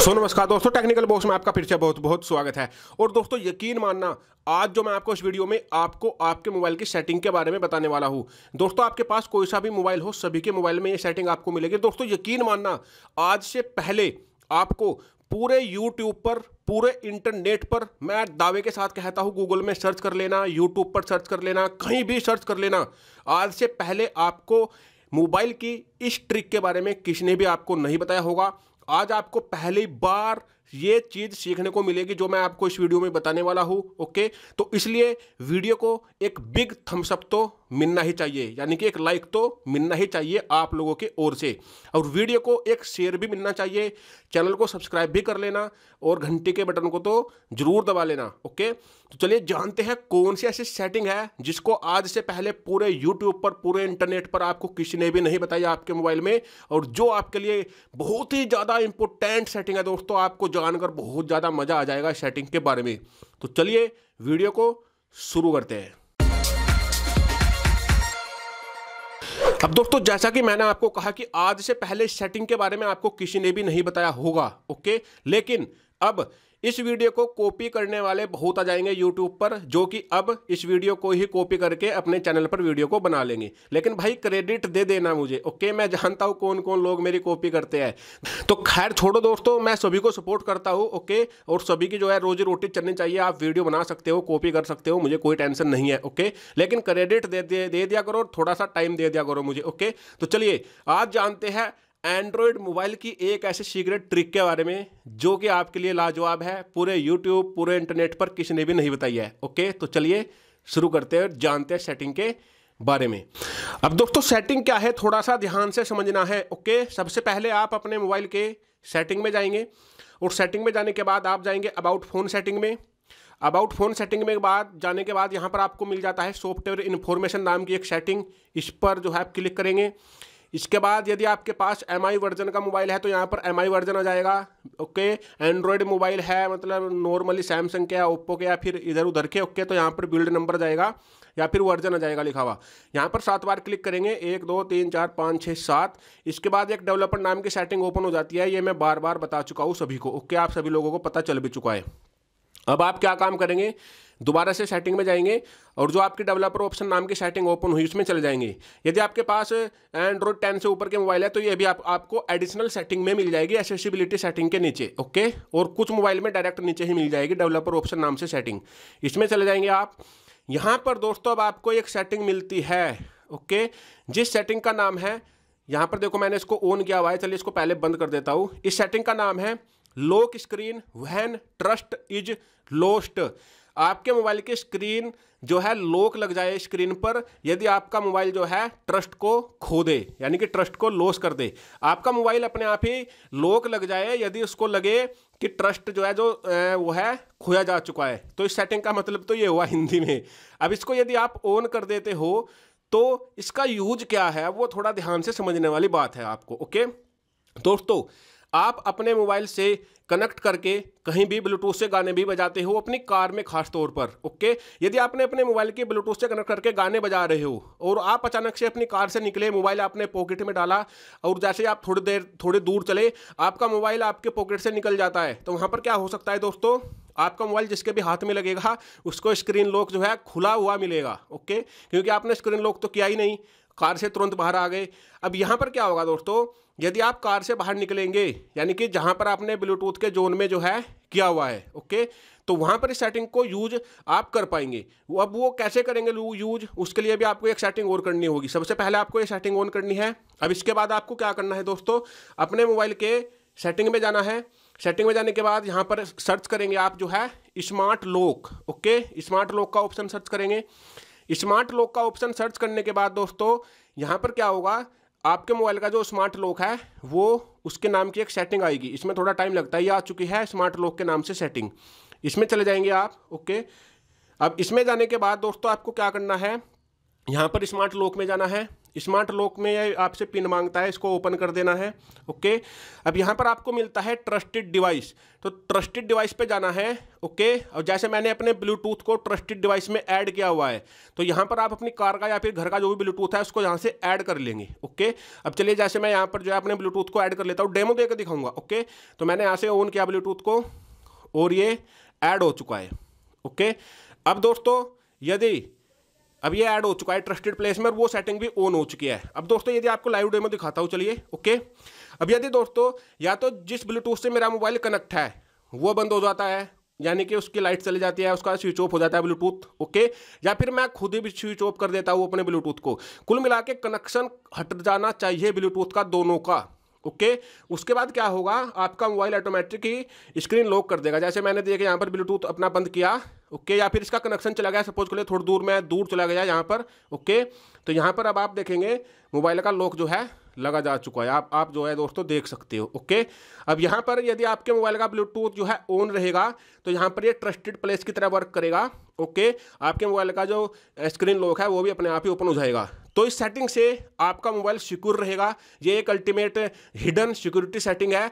सो नमस्कार दोस्तों technical box में आपका फिर से बहुत बहुत स्वागत है और दोस्तों यकीन मानना आज जो मैं आपको इस वीडियो में आपको आपके मोबाइल की सेटिंग के बारे में बताने वाला हूँ दोस्तों आपके पास कोई सा भी मोबाइल हो सभी के मोबाइल में ये सेटिंग आपको मिलेगी दोस्तों यकीन मानना आज से पहले आपको पूरे यूट्यूब पर पूरे इंटरनेट पर मैं दावे के साथ कहता हूँ गूगल में सर्च कर लेना यूट्यूब पर सर्च कर लेना कहीं भी सर्च कर लेना आज से पहले आपको मोबाइल की इस ट्रिक के बारे में किसी ने भी आपको नहीं बताया होगा आज आपको पहली बार ये चीज़ सीखने को मिलेगी जो मैं आपको इस वीडियो में बताने वाला हूं ओके तो इसलिए वीडियो को एक बिग थम्सअप तो मिलना ही चाहिए यानी कि एक लाइक तो मिलना ही चाहिए आप लोगों के ओर से और वीडियो को एक शेयर भी मिलना चाहिए चैनल को सब्सक्राइब भी कर लेना और घंटे के बटन को तो ज़रूर दबा लेना ओके तो चलिए जानते हैं कौन सी ऐसी सेटिंग है जिसको आज से पहले पूरे यूट्यूब पर पूरे इंटरनेट पर आपको किसी ने भी नहीं बताया आपके मोबाइल में और जो आपके लिए बहुत ही ज़्यादा इंपॉर्टेंट सेटिंग है दोस्तों आपको जानकर बहुत ज़्यादा मज़ा आ जाएगा सेटिंग के बारे में तो चलिए वीडियो को शुरू करते हैं अब दोस्तों जैसा कि मैंने आपको कहा कि आज से पहले सेटिंग के बारे में आपको किसी ने भी नहीं बताया होगा ओके लेकिन अब इस वीडियो को कॉपी करने वाले बहुत आ जाएंगे यूट्यूब पर जो कि अब इस वीडियो को ही कॉपी करके अपने चैनल पर वीडियो को बना लेंगे लेकिन भाई क्रेडिट दे देना मुझे ओके मैं जानता हूँ कौन कौन लोग मेरी कॉपी करते हैं तो खैर छोड़ो दोस्तों मैं सभी को सपोर्ट करता हूँ ओके और सभी की जो है रोजी रोटी चलनी चाहिए आप वीडियो बना सकते हो कॉपी कर सकते हो मुझे कोई टेंशन नहीं है ओके लेकिन क्रेडिट दे, दे, दिया करो थोड़ा सा टाइम दे दिया करो मुझे ओके तो चलिए आज जानते हैं एंड्रॉयड मोबाइल की एक ऐसे सीक्रेट ट्रिक के बारे में जो कि आपके लिए लाजवाब है पूरे यूट्यूब पूरे इंटरनेट पर किसी ने भी नहीं बताई है ओके तो चलिए शुरू करते हैं और जानते हैं सेटिंग के बारे में अब दोस्तों सेटिंग क्या है थोड़ा सा ध्यान से समझना है ओके सबसे पहले आप अपने मोबाइल के सेटिंग में जाएंगे और सेटिंग में जाने के बाद आप जाएंगे अबाउट फ़ोन सेटिंग में अबाउट फ़ोन सेटिंग में बाद जाने के बाद यहाँ पर आपको मिल जाता है सॉफ्टवेयर इन्फॉर्मेशन नाम की एक सेटिंग इस पर जो है आप क्लिक करेंगे इसके बाद यदि आपके पास एम आई वर्जन का मोबाइल है तो यहाँ पर एम आई वर्जन आ जाएगा ओके एंड्रॉयड मोबाइल है मतलब नॉर्मली सैमसंग के या ओप्पो के या फिर इधर उधर के ओके तो यहाँ पर बिल्ड नंबर जाएगा या फिर वर्जन आ जाएगा लिखा हुआ यहाँ पर सात बार क्लिक करेंगे एक दो तीन चार पाँच छः सात इसके बाद एक डेवलपर नाम की सेटिंग ओपन हो जाती है ये मैं बार बार बता चुका हूँ सभी को ओके आप सभी लोगों को पता चल भी चुका है अब आप क्या काम करेंगे दोबारा से सेटिंग में जाएंगे और जो आपकी डेवलपर ऑप्शन नाम की सेटिंग ओपन हुई उसमें चले जाएंगे यदि आपके पास एंड्रॉयड टेन से ऊपर के मोबाइल है तो ये भी आप, आपको एडिशनल सेटिंग में मिल जाएगी एसेसिबिलिटी सेटिंग के नीचे ओके और कुछ मोबाइल में डायरेक्ट नीचे ही मिल जाएगी डेवलपर ऑप्शन नाम से सेटिंग इसमें चले जाएंगे आप यहाँ पर दोस्तों अब आपको एक सेटिंग मिलती है ओके जिस सेटिंग का नाम है यहाँ पर देखो मैंने इसको ऑन किया हुआ है चलिए इसको पहले बंद कर देता हूँ इस सेटिंग का नाम है lock screen when trust is lost आपके मोबाइल की स्क्रीन जो है लोक लग जाए स्क्रीन पर यदि आपका मोबाइल जो है ट्रस्ट को खो दे यानी कि ट्रस्ट को लॉस कर दे आपका मोबाइल अपने आप ही लोक लग जाए यदि उसको लगे कि ट्रस्ट जो है जो वो है खोया जा चुका है तो इस सेटिंग का मतलब तो ये हुआ हिंदी में अब इसको यदि आप ऑन कर देते हो तो इसका यूज क्या है वो थोड़ा ध्यान से समझने वाली बात है आपको ओके दोस्तों आप अपने मोबाइल से कनेक्ट करके कहीं भी ब्लूटूथ से गाने भी बजाते हो अपनी कार में खास तौर पर ओके यदि आपने अपने मोबाइल के ब्लूटूथ से कनेक्ट करके गाने बजा रहे हो और आप अचानक से अपनी कार से निकले मोबाइल आपने पॉकेट में डाला और जैसे आप थोड़ी देर थोड़ी दूर चले आपका मोबाइल आपके पॉकेट से निकल जाता है तो वहाँ पर क्या हो सकता है दोस्तों आपका मोबाइल जिसके भी हाथ में लगेगा उसको स्क्रीन लॉक जो है खुला हुआ मिलेगा ओके क्योंकि आपने स्क्रीन लॉक तो किया ही नहीं कार से तुरंत बाहर आ गए अब यहाँ पर क्या होगा दोस्तों यदि आप कार से बाहर निकलेंगे यानी कि जहाँ पर आपने ब्लूटूथ के जोन में जो है किया हुआ है ओके तो वहाँ पर इस सेटिंग को यूज आप कर पाएंगे अब वो कैसे करेंगे यूज उसके लिए भी आपको एक सेटिंग ऑन करनी होगी सबसे पहले आपको ये सेटिंग ऑन करनी है अब इसके बाद आपको क्या करना है दोस्तों अपने मोबाइल के सेटिंग में जाना है सेटिंग में जाने के बाद यहाँ पर सर्च करेंगे आप जो है smart lock okay smart lock का ऑप्शन सर्च करेंगे स्मार्ट लॉक का ऑप्शन सर्च करने के बाद दोस्तों यहाँ पर क्या होगा आपके मोबाइल का जो स्मार्ट लॉक है वो उसके नाम की एक सेटिंग आएगी इसमें थोड़ा टाइम लगता है ये आ चुकी है स्मार्ट लॉक के नाम से सेटिंग इसमें चले जाएंगे आप ओके अब इसमें जाने के बाद दोस्तों आपको क्या करना है यहाँ पर स्मार्ट लॉक में जाना है स्मार्ट लॉक में आपसे पिन मांगता है इसको ओपन कर देना है ओके अब यहाँ पर आपको मिलता है ट्रस्टेड डिवाइस तो ट्रस्टेड डिवाइस पे जाना है ओके और जैसे मैंने अपने ब्लूटूथ को ट्रस्टेड डिवाइस में ऐड किया हुआ है तो यहाँ पर आप अपनी कार का या फिर घर का जो भी ब्लूटूथ है उसको यहाँ से ऐड कर लेंगे ओके अब चलिए जैसे मैं यहाँ पर जो है अपने ब्लूटूथ को ऐड कर लेता हूँ डेमो देकर दिखाऊंगा ओके तो मैंने यहाँ से ऑन किया ब्लूटूथ को और ये ऐड हो चुका है ओके अब दोस्तों यदि अब ये ऐड हो चुका है ट्रस्टेड प्लेस में और वो सेटिंग भी ऑन हो चुकी है अब दोस्तों यदि आपको लाइव डेमो दिखाता हूँ चलिए ओके अब यदि दोस्तों या तो जिस ब्लूटूथ से मेरा मोबाइल कनेक्ट है वो बंद हो जाता है यानी कि उसकी लाइट चली जाती है उसका स्विच ऑफ हो जाता है ब्लूटूथ ओके या फिर मैं खुद ही भी स्विच ऑफ कर देता हूँ अपने ब्लूटूथ को कुल मिला के कनेक्शन हट जाना चाहिए ब्लूटूथ का दोनों का ओके उसके बाद क्या होगा आपका मोबाइल ऑटोमेटिक ही स्क्रीन लॉक कर देगा जैसे मैंने देखा यहाँ पर ब्लूटूथ अपना बंद किया ओके या फिर इसका कनेक्शन चला गया सपोज के लिए थोड़ी दूर में दूर चला गया यहाँ पर ओके तो यहाँ पर अब आप देखेंगे मोबाइल का लॉक जो है लगा जा चुका है आप आप जो है दोस्तों देख सकते हो ओके अब यहाँ पर यदि आपके मोबाइल का ब्लूटूथ जो है ऑन रहेगा तो यहाँ पर ये ट्रस्टेड प्लेस की तरह वर्क करेगा ओके आपके मोबाइल का जो स्क्रीन लॉक है वो भी अपने आप ही ओपन हो जाएगा तो इस सेटिंग से आपका मोबाइल सिक्योर रहेगा ये एक अल्टीमेट हिडन सिक्योरिटी सेटिंग है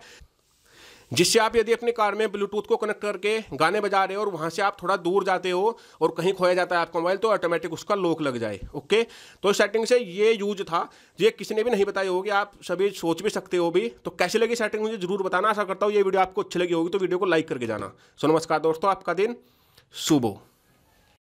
जिससे आप यदि अपने कार में ब्लूटूथ को कनेक्ट करके गाने बजा रहे हो और वहाँ से आप थोड़ा दूर जाते हो और कहीं खोया जाता है आपका मोबाइल तो ऑटोमेटिक उसका लॉक लग जाए ओके तो सेटिंग से ये यूज था तो ये किसी ने भी नहीं बताई होगी आप सभी सोच भी सकते हो भी तो कैसे लगी सेटिंग मुझे जरूर बताना आशा करता हूँ ये वीडियो आपको अच्छी लगी होगी तो वीडियो को लाइक करके जाना सो नमस्कार दोस्तों आपका दिन सुबह